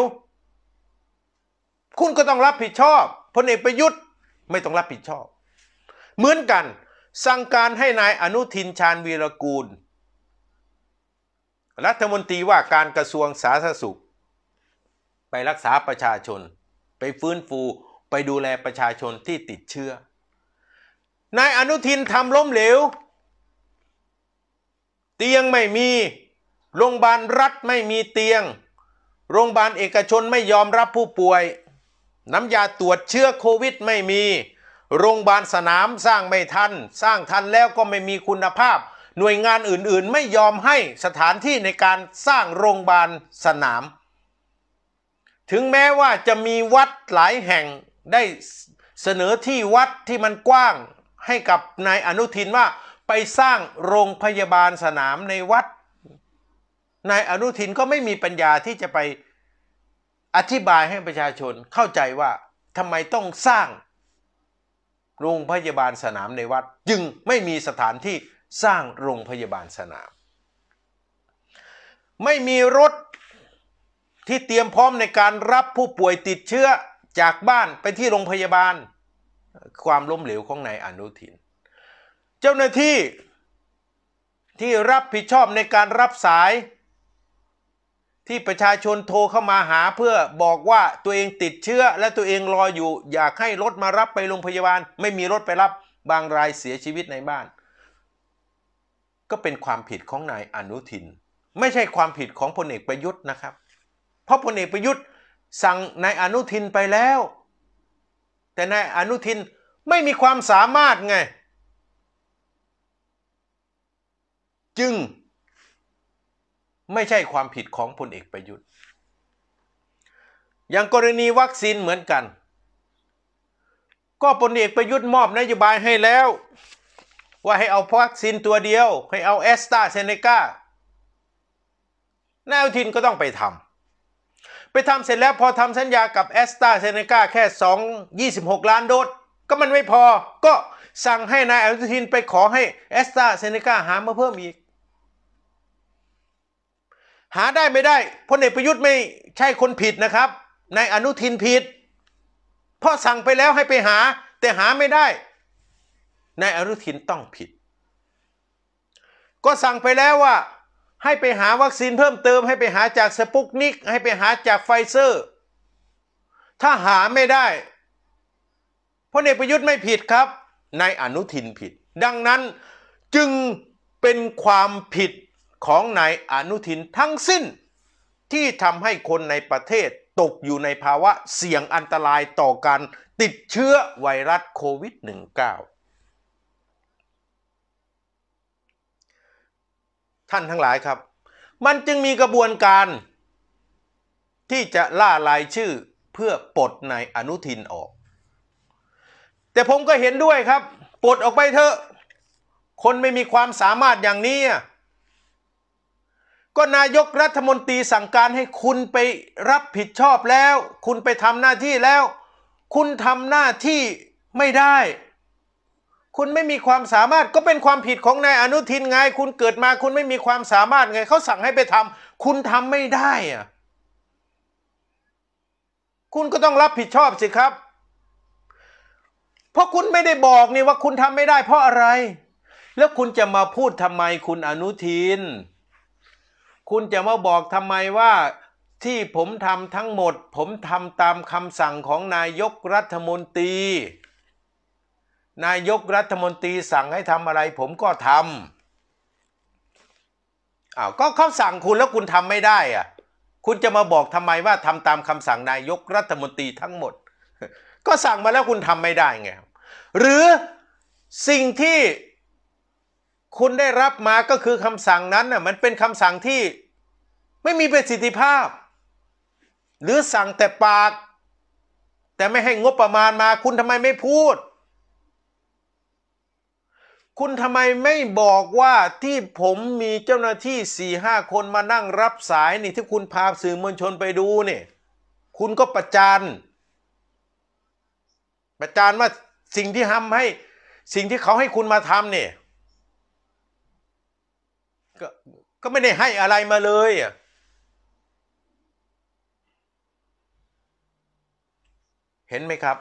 คุณก็ต้องรับผิดชอบ พลเอกประยุทธ์ไม่ต้องรับผิดชอบ เหมือนกันสั่งการให้นายอนุทินชาญวีรกูล รัฐมนตรีว่าการกระทรวงสาธารณสุข ไปรักษาประชาชน ไปฟื้นฟูไปดูแลประชาชนที่ติดเชื้อ นายอนุทินทำล้มเหลว เตียงไม่มี โรงพยาบาลรัฐไม่มีเตียง โรงพยาบาลเอกชนไม่ยอมรับผู้ป่วยน้ำยาตรวจเชื้อโควิดไม่มี โรงพยาบาลสนามสร้างไม่ทัน สร้างทันแล้วก็ไม่มีคุณภาพ หน่วยงานอื่นๆไม่ยอมให้สถานที่ในการสร้างโรงพยาบาลสนาม ถึงแม้ว่าจะมีวัดหลายแห่งได้เสนอที่วัดที่มันกว้างให้กับนายอนุทินว่าไปสร้างโรงพยาบาลสนามในวัด นายอนุทินก็ไม่มีปัญญาที่จะไปอธิบายให้ประชาชนเข้าใจว่าทำไมต้องสร้างโรงพยาบาลสนามในวัด จึงไม่มีสถานที่สร้างโรงพยาบาลสนาม ไม่มีรถที่เตรียมพร้อมในการรับผู้ป่วยติดเชื้อจากบ้านไปที่โรงพยาบาลความล้มเหลวของนายอนุทินเจ้าหน้าที่ที่รับผิดชอบในการรับสายที่ประชาชนโทรเข้ามาหาเพื่อบอกว่าตัวเองติดเชื้อและตัวเองรออยู่ อยากให้รถมารับไปโรงพยาบาล ไม่มีรถไปรับบางรายเสียชีวิตในบ้าน ก็เป็นความผิดของนายอนุทิน ไม่ใช่ความผิดของพลเอกประยุทธ์นะครับ เพราะพลเอกประยุทธ์สั่งนายอนุทินไปแล้ว แต่นายอนุทินไม่มีความสามารถไง จึงไม่ใช่ความผิดของพลเอกประยุทธ์ อย่างกรณีวัคซีนเหมือนกัน ก็พลเอกประยุทธ์มอบนโยบายให้แล้ว ว่าให้เอาวัคซีนตัวเดียวให้เอาแอสตราเซเนกานายอนุทินก็ต้องไปทำไปทำเสร็จแล้วพอทำสัญญากับแอสตราเซเนกาแค่2 26 ล้านโดสก็มันไม่พอ ก็สั่งให้นายอนุทินไปขอให้แอสตราเซเนกาหามาเพิ่มอีกหาได้ไม่ได้พลเอกประยุทธ์ไม่ใช่คนผิดนะครับนายอนุทินผิดเพราะสั่งไปแล้วให้ไปหาแต่หาไม่ได้นายอนุทินต้องผิด ก็สั่งไปแล้วว่า ให้ไปหาวัคซีนเพิ่มเติมให้ไปหาจากสปุกนิกให้ไปหาจากไฟเซอร์ ถ้าหาไม่ได้พลเอกประยุทธ์ไม่ผิดครับนายอนุทินผิด ดังนั้นจึงเป็นความผิดของนายอนุทินทั้งสิ้นที่ทำให้คนในประเทศตกอยู่ในภาวะเสี่ยงอันตรายต่อการติดเชื้อไวรัสโควิด -19 ท่านทั้งหลายครับ มันจึงมีกระบวนการ ที่จะล่ารายชื่อเพื่อปลดนายอนุทินออก แต่ผมก็เห็นด้วยครับ ปลดออกไปเถอะคนไม่มีความสามารถอย่างนี้ก็นายกรัฐมนตรีสั่งการให้คุณไปรับผิดชอบแล้ว คุณไปทำหน้าที่แล้ว คุณทำหน้าที่ไม่ได้ คุณไม่มีความสามารถก็เป็นความผิดของนายอนุทินไง คุณเกิดมาคุณไม่มีความสามารถไงเขาสั่งให้ไปทำคุณทำไม่ได้อะคุณก็ต้องรับผิดชอบสิครับ เพราะคุณไม่ได้บอกนี่ว่าคุณทำไม่ได้เพราะอะไร แล้วคุณจะมาพูดทำไมคุณอนุทินคุณจะมาบอกทำไมว่าที่ผมทำทั้งหมด ผมทำตามคำสั่งของนายกรัฐมนตรี นายกรัฐมนตรีสั่งให้ทำอะไร ผมก็ทำอ้าวก็เขาสั่งคุณแล้วคุณทำไม่ได้อะคุณจะมาบอกทำไมว่าทำตามคำสั่งนายกรัฐมนตรีทั้งหมด ก็สั่งมาแล้วคุณทำไม่ได้ไงหรือสิ่งที่คุณได้รับมาก็คือคำสั่งนั้นน่ะมันเป็นคำสั่งที่ไม่มีประสิทธิภาพ หรือสั่งแต่ปาก แต่ไม่ให้งบประมาณมา คุณทำไมไม่พูด คุณทำไมไม่บอกว่าที่ผมมีเจ้าหน้าที่สี่ห้าคนมานั่งรับสายนี่ที่คุณพาสื่อมวลชนไปดูนี่ คุณก็ประจาน ประจานว่าสิ่งที่ทำให้ สิ่งที่เขาให้คุณมาทำเนี่ยกก็ไม่ได้ให้อะไรมาเลยอ่ะเห็นไหมครับ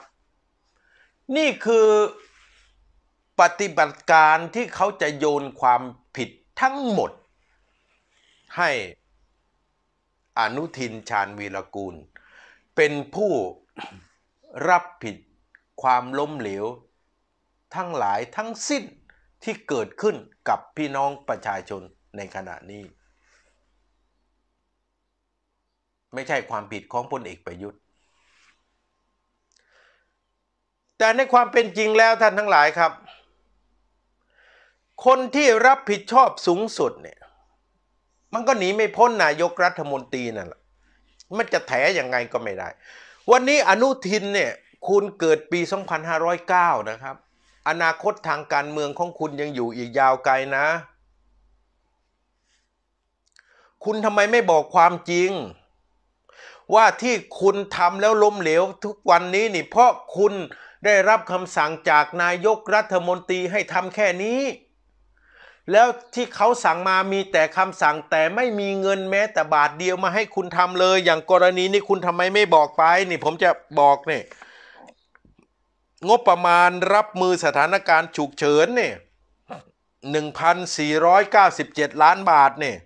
นี่คือปฏิบัติการที่เขาจะโยนความผิดทั้งหมดให้ อนุทินชาญวีรกูล เป็นผู้รับผิดความล้มเหลวทั้งหลายทั้งสิ้นที่เกิดขึ้นกับพี่น้องประชาชนในขณะนี้ ไม่ใช่ความผิดของพลเอกประยุทธ์แต่ในความเป็นจริงแล้วท่านทั้งหลายครับ คนที่รับผิดชอบสูงสุดเนี่ย มันก็หนีไม่พ้นนายกรัฐมนตรีนั่นแหละมันจะแถย่างไงก็ไม่ได้ วันนี้อนุทินเนี่ย คุณเกิดปี 2509 นะครับ อนาคตทางการเมืองของคุณยังอยู่อีกยาวไกลนะ คุณทำไมไม่บอกความจริง ว่าที่คุณทำแล้วล้มเหลวทุกวันนี้นี่เพราะคุณได้รับคำสั่งจากนายกรัฐมนตรีให้ทำแค่นี้ แล้วที่เขาสั่งมามีแต่คำสั่งแต่ไม่มีเงินแม้แต่บาทเดียวมาให้คุณทำเลย อย่างกรณีนี้คุณทำไมไม่บอกไปนี่ผมจะบอกเนี่ยงบประมาณรับมือสถานการณ์ฉุกเฉินเนี่ย1,497 ล้านบาทเนี่ย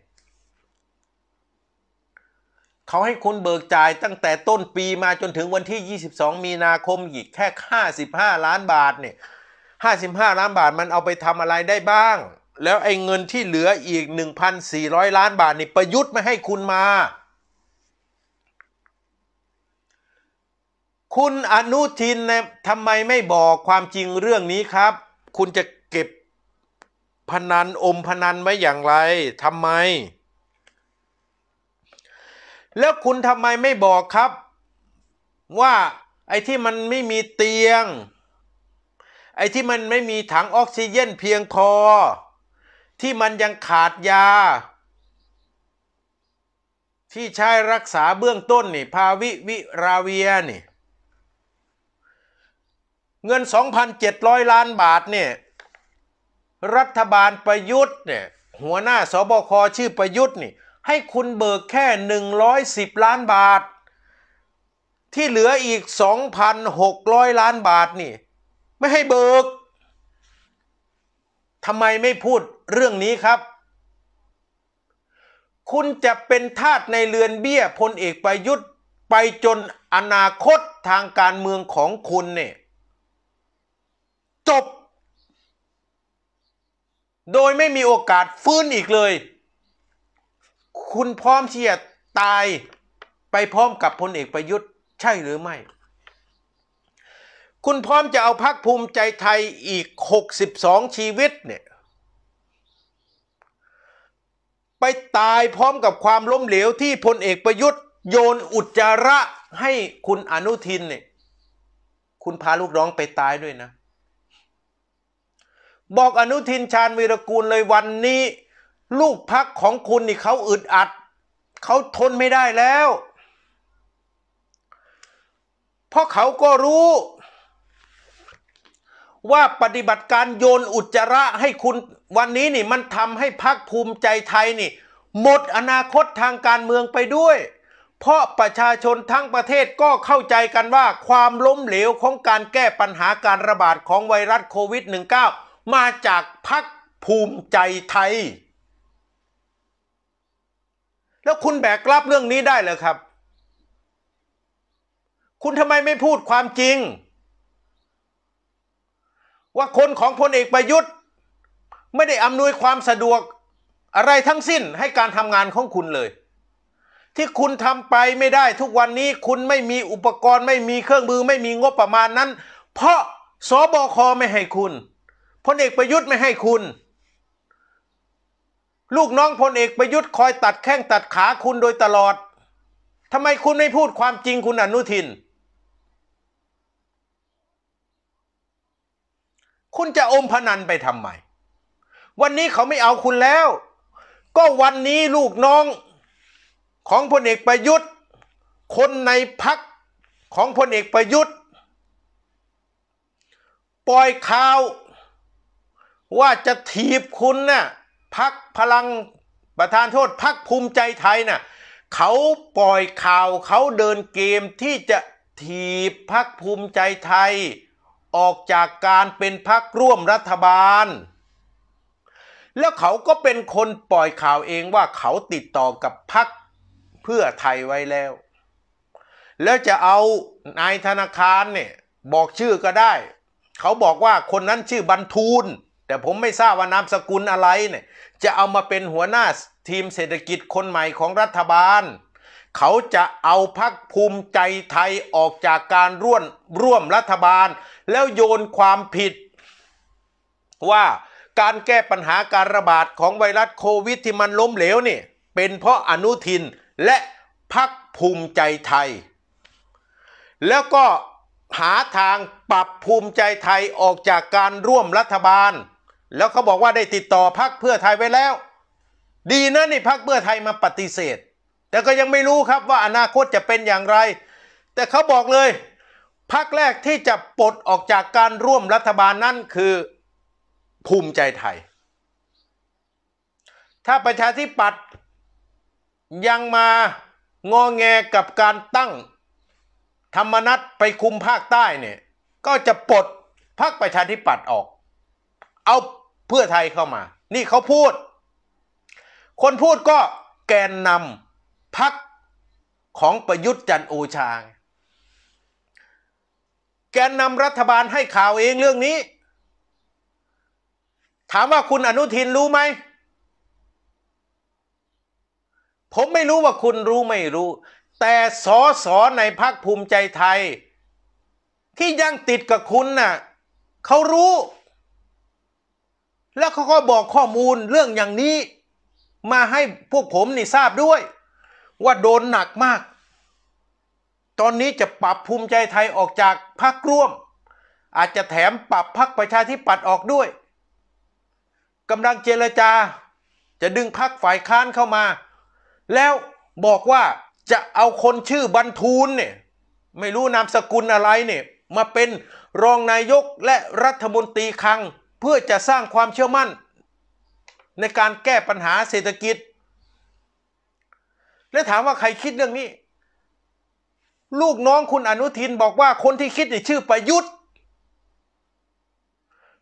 เขาให้คุณเบิกจ่ายตั้งแต่ต้นปีมาจนถึงวันที่ 22 มีนาคมอีกแค่ 55 ล้านบาทเนี่ย 55 ล้านบาทมันเอาไปทำอะไรได้บ้าง แล้วไอ้เงินที่เหลืออีก 1,400 ล้านบาทนี่ประยุทธ์ไม่ให้คุณมา คุณอนุทินนะทำไมไม่บอกความจริงเรื่องนี้ครับ คุณจะเก็บพนันอมพนันไว้อย่างไร ทำไมแล้วคุณทำไมไม่บอกครับ ว่า ไอ้ที่มันไม่มีเตียง ไอ้ที่มันไม่มีถังออกซิเจนเพียงพอ ที่มันยังขาดยา ที่ใช้รักษาเบื้องต้นนี่พาวิวิราเวียนี่เงิน 2,700 ล้านบาทเนี่ยรัฐบาลประยุทธ์เนี่ยหัวหน้าสบคชื่อประยุทธ์นี่ให้คุณเบิกแค่ 110 ล้านบาท ที่เหลืออีก 2,600 ล้านบาทนี่ไม่ให้เบิกทำไมไม่พูดเรื่องนี้ครับ คุณจะเป็นทาสในเรือนเบี้ยพลเอกประยุทธ์ไปจนอนาคตทางการเมืองของคุณเนี่ยจบ โดยไม่มีโอกาสฟื้นอีกเลยคุณพร้อมที่จะตายไปพร้อมกับพลเอกประยุทธ์ ใช่หรือไม่ คุณพร้อมจะเอาพักภูมิใจไทยอีก 62 ชีวิตเนี่ย ไปตายพร้อมกับความล้มเหลวที่พลเอกประยุทธ์ โยน อุจจาระให้คุณอนุทินเนี่ยคุณพาลูกน้องไปตายด้วยนะ บอกอนุทินชาญวีรกูลเลยวันนี้ลูกพักของคุณนี่เขาอึดอัด เขาทนไม่ได้แล้ว เพราะเขาก็รู้ ว่าปฏิบัติการโยนอุจจาระให้คุณ วันนี้นี่มันทำให้พักภูมิใจไทยนี่ หมดอนาคตทางการเมืองไปด้วย เพราะประชาชนทั้งประเทศก็เข้าใจกันว่าความล้มเหลวของการแก้ปัญหาการระบาดของไวรัสโควิด -19 มาจากพักภูมิใจไทยแล้วคุณแบกรับเรื่องนี้ได้เหรอครับ คุณทำไมไม่พูดความจริง ว่าคนของพลเอกประยุทธ์ ไม่ได้อำนวยความสะดวกอะไรทั้งสิ้นให้การทำงานของคุณเลย ที่คุณทำไปไม่ได้ ทุกวันนี้คุณไม่มีอุปกรณ์ไม่มีเครื่องมือ ไม่มีงบประมาณนั้น เพราะสบคไม่ให้คุณพลเอกประยุทธ์ไม่ให้คุณลูกน้องพลเอกประยุทธ์ คอยตัดแข้งตัดขาคุณโดยตลอด ทำไมคุณไม่พูดความจริงคุณอนุทิน คุณจะอมพนันไปทำไม วันนี้เขาไม่เอาคุณแล้ว ก็วันนี้ลูกน้องของพลเอกประยุทธ์ คนในพักของพลเอกประยุทธ์ ปล่อยข่าว ว่าจะถีบคุณนะ่ะพักพลังประธานโทษพักภูมิใจไทยนะ่ะเขาปล่อยข่าวเขาเดินเกมที่จะถีบพักภูมิใจไทย ออกจากการเป็นพักร่วมรัฐบาล แล้วเขาก็เป็นคนปล่อยข่าวเองว่าเขาติดต่อกับพักเพื่อไทยไว้แล้ว แล้วจะเอานายธนาคารเนี่ยบอกชื่อก็ได้ เขาบอกว่าคนนั้นชื่อบรรทูลแต่ผมไม่ทราบว่านามสกุลอะไรเนี่ยจะเอามาเป็นหัวหน้าทีมเศรษฐกิจคนใหม่ของรัฐบาล เขาจะเอาพักภูมิใจไทยออกจากการร่วมร่วมรัฐบาล แล้วโยนความผิด ว่าการแก้ปัญหาการระบาดของไวรัสโควิดที่มันล้มเหลวนี่เป็นเพราะอนุทินและพักภูมิใจไทย แล้วก็หาทางปรับภูมิใจไทยออกจากการร่วมรัฐบาลแล้วเขาบอกว่าได้ติดต่อพักเพื่อไทยไว้แล้ว ดีนะนี่พักเพื่อไทยมาปฏิเสธ แต่ก็ยังไม่รู้ครับว่าอนาคตจะเป็นอย่างไร แต่เขาบอกเลย พักแรกที่จะปลดออกจากการร่วมรัฐบาลนั่นคือภูมิใจไทย ถ้าประชาธิปัตย์ยังมางอแงกับการตั้งธรรมนัตไปคุมภาคใต้เนี่ยก็จะปลดพรรคประชาธิปัตย์ออก เอาเพื่อไทยเข้ามา นี่เขาพูด คนพูดก็แกนนำพักของประยุทธ์จันโอชา แกนนำรัฐบาลให้ข่าวเองเรื่องนี้ ถามว่าคุณอนุทินรู้ไหม ผมไม่รู้ว่าคุณรู้ไม่รู้ แต่สอสอในพักภูมิใจไทย ที่ยังติดกับคุณนะ่ะเขารู้แล้วเขาก็บอกข้อมูลเรื่องอย่างนี้มาให้พวกผมนี่ทราบด้วย ว่าโดนหนักมาก ตอนนี้จะปรับภูมิใจไทยออกจากพรรคร่วม อาจจะแถมปรับพรรคประชาธิปัตย์ออกด้วยกำลังเจรจาจะดึงพรรคฝ่ายค้านเข้ามา แล้วบอกว่าจะเอาคนชื่อบรรทูลเนี่ยไม่รู้นามสกุลอะไรเนี่ยมาเป็นรองนายกและรัฐมนตรีคลังเพื่อจะสร้างความเชื่อมั่น ในการแก้ปัญหาเศรษฐกิจ และถามว่าใครคิดเรื่องนี้ ลูกน้องคุณอนุทินบอกว่าคนที่คิดชื่อประยุทธ์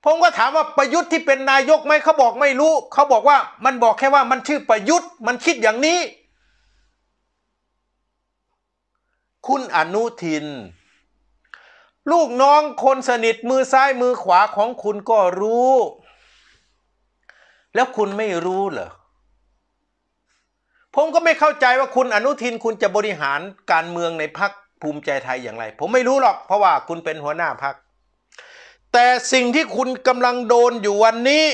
ผมก็ถามว่าประยุทธ์ที่เป็นนายกไหมเขาบอกไม่รู้เขาบอกว่ามันบอกแค่ว่ามันชื่อประยุทธ์ มันคิดอย่างนี้ คุณอนุทินลูกน้องคนสนิทมือซ้ายมือขวาของคุณก็รู้ แล้วคุณไม่รู้เหรอผมก็ไม่เข้าใจว่าคุณอนุทินคุณจะบริหารการเมืองในพักภูมิใจไทยอย่างไร ผมไม่รู้หรอกเพราะว่าคุณเป็นหัวหน้าพักแต่สิ่งที่คุณกำลังโดนอยู่วันนี้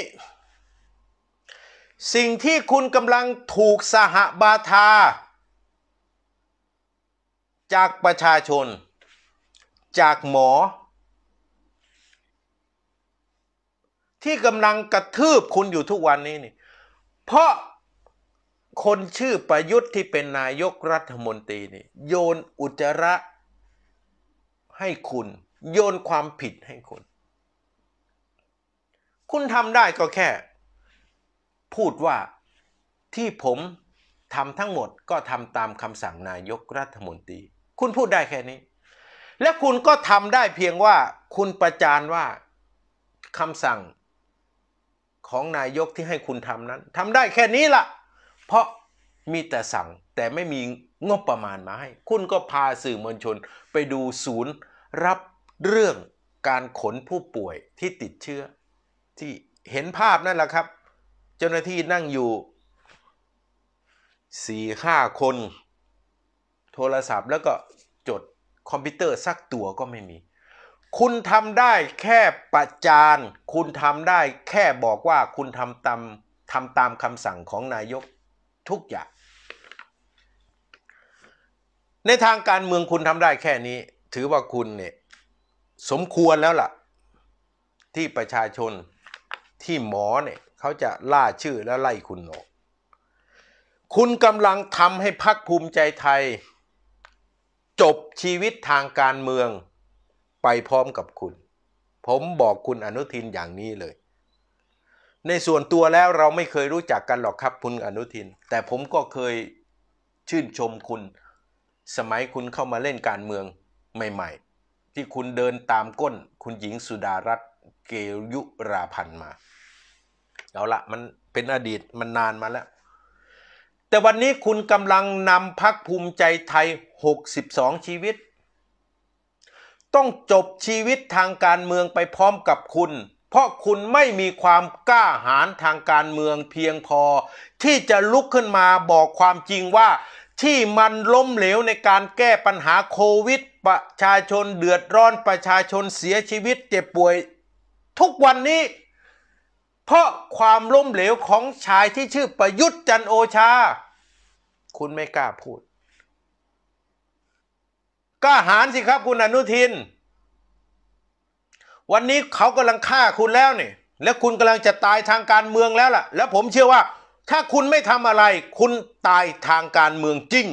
สิ่งที่คุณกำลังถูกสหบาทา จากประชาชนจากหมอ ที่กำลังกระทืบคุณอยู่ทุกวันนี้นี่เพราะคนชื่อประยุทธ์ที่เป็นนายกรัฐมนตรีนี่โยนอุจจาระให้คุณโยนความผิดให้คุณ คุณทำได้ก็แค่ พูดว่าที่ผมทำทั้งหมดก็ทำตามคำสั่งนายกรัฐมนตรี คุณพูดได้แค่นี้และคุณก็ทำได้เพียงว่าคุณประจานว่าคำสั่งของนายกที่ให้คุณทำนั้นทำได้แค่นี้ละเพราะมีแต่สั่งแต่ไม่มีงบประมาณมาให้ คุณก็พาสื่อมวลชนไปดูศูนย์รับเรื่องการขนผู้ป่วยที่ติดเชื้อ ที่เห็นภาพนั่นแหละครับ เจ้าหน้าที่นั่งอยู่สี่ห้าคน โทรศัพท์แล้วก็จดคอมพิวเตอร์สักตัวก็ไม่มี คุณทำได้แค่ประจาน คุณทำได้แค่บอกว่าคุณทำตามทำตามคำสั่งของนายกทุกอย่าง ในทางการเมืองคุณทำได้แค่นี้ ถือว่าคุณเนี่ยสมควรแล้วล่ะ ที่ประชาชนที่หมอเนี่ยเขาจะล่าชื่อและไล่คุณออกคุณกำลังทำให้พักภูมิใจไทยจบชีวิตทางการเมืองไปพร้อมกับคุณ ผมบอกคุณอนุทินอย่างนี้เลย ในส่วนตัวแล้วเราไม่เคยรู้จักกันหรอกครับคุณอนุทิน แต่ผมก็เคยชื่นชมคุณ สมัยคุณเข้ามาเล่นการเมืองใหม่ ๆ ที่คุณเดินตามก้นคุณหญิงสุดารัตน์เกยุราพันธ์มา เอาละมันเป็นอดีตมันนานมาแล้วแต่วันนี้คุณกำลังนำพักภูมิใจไทย 62 ชีวิต ต้องจบชีวิตทางการเมืองไปพร้อมกับคุณ เพราะคุณไม่มีความกล้าหาญทางการเมืองเพียงพอ ที่จะลุกขึ้นมาบอกความจริงว่า ที่มันล้มเหลวในการแก้ปัญหาโควิด ประชาชนเดือดร้อนประชาชนเสียชีวิตเจ็บป่วยทุกวันนี้เพราะความล้มเหลวของชายที่ชื่อประยุทธ์จันโอชา คุณไม่กล้าพูด กล้าหารสิครับคุณอนุทิน วันนี้เขากำลังฆ่าคุณแล้วนี่ และคุณกำลังจะตายทางการเมืองแล้วล่ะ และผมเชื่อว่า ถ้าคุณไม่ทำอะไร คุณตายทางการเมืองจริง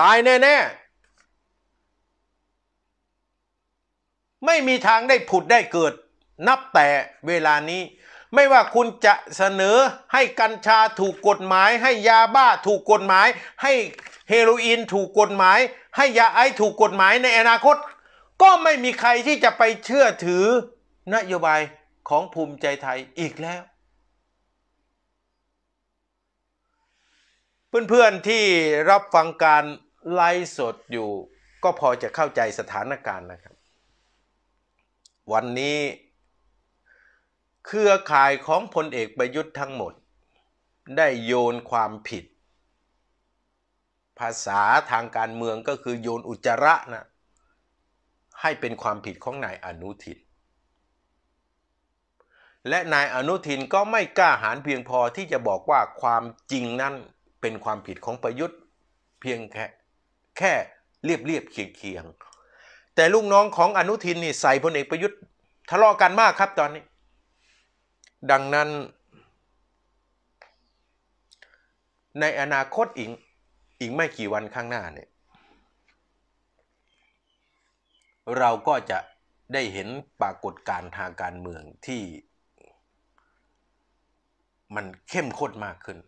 ตายแน่ๆ ไม่มีทางได้ผุดได้เกิดนับแต่เวลานี้ไม่ว่าคุณจะเสนอให้กัญชาถูกกฎหมาย ให้ยาบ้าถูกกฎหมาย ให้เฮโรอีนถูกกฎหมาย ให้ยาไอถูกกฎหมายในอนาคต ก็ไม่มีใครที่จะไปเชื่อถือนโยบายของภูมิใจไทยอีกแล้วเพื่อนๆที่รับฟังการไลฟ์สดอยู่ ก็พอจะเข้าใจสถานการณ์นะครับ วันนี้เครือข่ายของพลเอกประยุทธ์ทั้งหมด ได้โยนความผิด ภาษาทางการเมืองก็คือโยนอุจจาระนะให้เป็นความผิดของนายอนุทินและนายอนุทินก็ไม่กล้าหาญเพียงพอที่จะบอกว่าความจริงนั้นเป็นความผิดของประยุทธ์เพียงแค่แค่เรียบเรียบเคียงเคียงแต่ลูกน้องของอนุทินนี่ใส่พลเอกประยุทธ์ทะเลาะกันมากครับตอนนี้ดังนั้นในอนาคตอีกอีกไม่กี่วันข้างหน้าเนี่ย เราก็จะได้เห็นปรากฏการณ์ทางการเมืองที่มันเข้มข้นมากขึ้น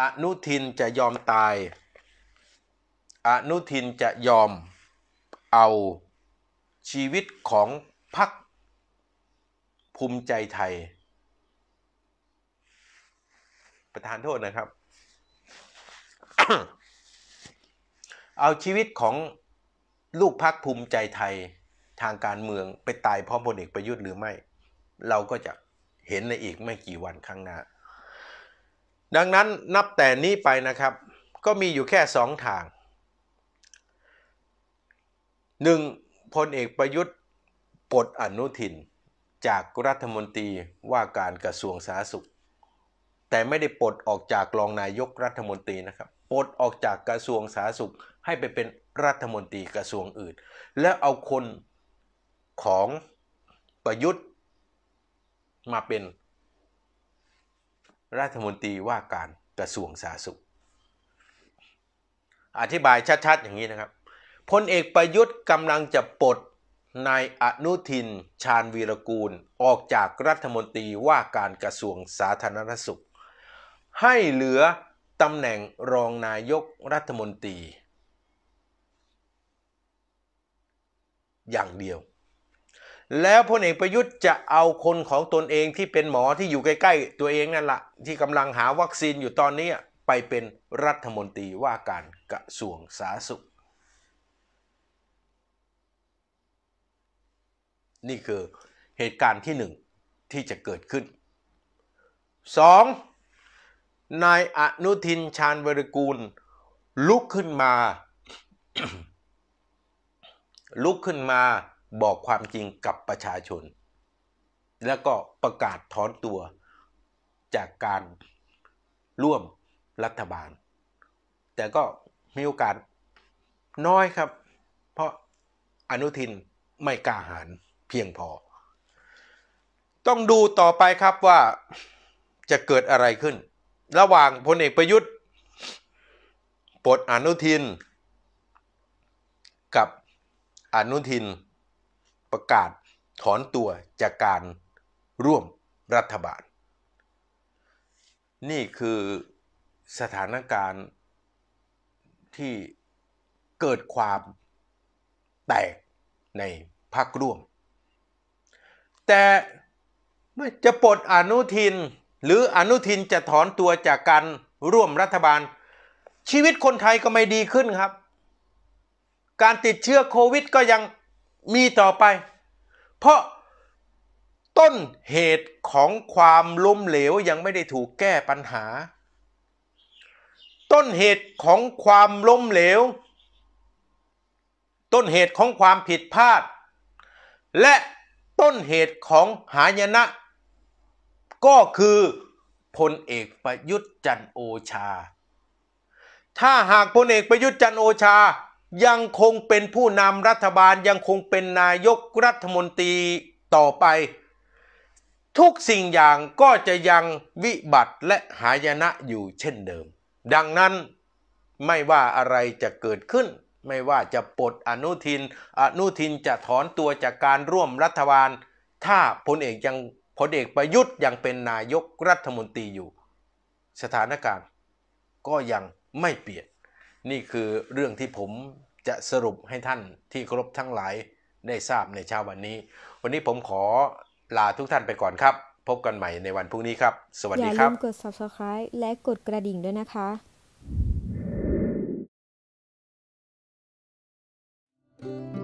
อนุทินจะยอมตายอนุทินจะยอมเอาชีวิตของพรรคภูมิใจไทย ประธานโทษนะครับ เอาชีวิตของลูกพักภูมิใจไทยทางการเมืองไปตายพร้อมพลเอกประยุทธ์หรือไม่ เราก็จะเห็นในอีกไม่กี่วันข้างหน้า ดังนั้นนับแต่นี้ไปนะครับ ก็มีอยู่แค่สองทางหนึ่งพลเอกประยุทธ์ปลดอนุทินจากรัฐมนตรีว่าการกระทรวงสาธารณสุข แต่ไม่ได้ปลดออกจากรองนายกรัฐมนตรีนะครับปลดออกจากกระทรวงสาธารณสุขให้ไปเป็นรัฐมนตรีกระทรวงอื่น แล้วเอาคนของประยุทธ์มาเป็นรัฐมนตรีว่าการกระทรวงสาธารณสุข อธิบายชัดๆอย่างนี้นะครับพลเอกประยุทธ์กำลังจะปลดนายอนุทินชาญวีรกูลออกจากรัฐมนตรีว่าการกระทรวงสาธารณสุข ให้เหลือตำแหน่งรองนายกรัฐมนตรี อย่างเดียว แล้วพลเอกประยุทธ์จะเอาคนของตนเองที่เป็นหมอที่อยู่ใกล้ๆ ตัวเองนั่นแหละที่กำลังหาวัคซีนอยู่ตอนนี้ไปเป็นรัฐมนตรีว่าการกระทรวงสาธารณสุขนี่คือเหตุการณ์ที่หนึ่งที่จะเกิดขึ้น 2. นายอนุทินชาญวรกูล ลุกขึ้นมา ลุกขึ้นมาบอกความจริงกับประชาชน แล้วก็ประกาศถอนตัวจากการร่วมรัฐบาล แต่ก็มีโอกาสน้อยครับ เพราะอนุทินไม่กล้าหาญพียงพอ ต้องดูต่อไปครับว่าจะเกิดอะไรขึ้น ระหว่างพลเอกประยุทธ์ปลดอนุทิน กับอนุทินประกาศถอนตัวจากการร่วมรัฐบาล นี่คือสถานการณ์ที่เกิดความแตกในพรรคร่วมแต่จะปลดอนุทินหรืออนุทินจะถอนตัวจากการร่วมรัฐบาล ชีวิตคนไทยก็ไม่ดีขึ้นครับ การติดเชื้อโควิดก็ยังมีต่อไป เพราะต้นเหตุของความล้มเหลวยังไม่ได้ถูกแก้ปัญหา ต้นเหตุของความล้มเหลว ต้นเหตุของความผิดพลาด และต้นเหตุของหายนะก็คือพลเอกประยุทธ์จันโอชา ถ้าหากพลเอกประยุทธ์จันโอชายังคงเป็นผู้นำรัฐบาลยังคงเป็นนายกรัฐมนตรีต่อไป ทุกสิ่งอย่างก็จะยังวิบัติและหายนะอยู่เช่นเดิม ดังนั้นไม่ว่าอะไรจะเกิดขึ้นไม่ว่าจะปลดอนุทิน อนุทินจะถอนตัวจากการร่วมรัฐบาล ถ้าพลเอกยังพลเอกประยุทธ์ยังเป็นนายกรัฐมนตรีอยู่สถานการณ์ก็ยังไม่เปลี่ยน นี่คือเรื่องที่ผมจะสรุปให้ท่านที่ครบทั้งหลายได้ทราบในเช้าวันนี้ วันนี้ผมขอลาทุกท่านไปก่อนครับ พบกันใหม่ในวันพรุ่งนี้ครับ สวัสดีครับอย่าลืมกด subscribe และกดกระดิ่งด้วยนะคะ Thank you.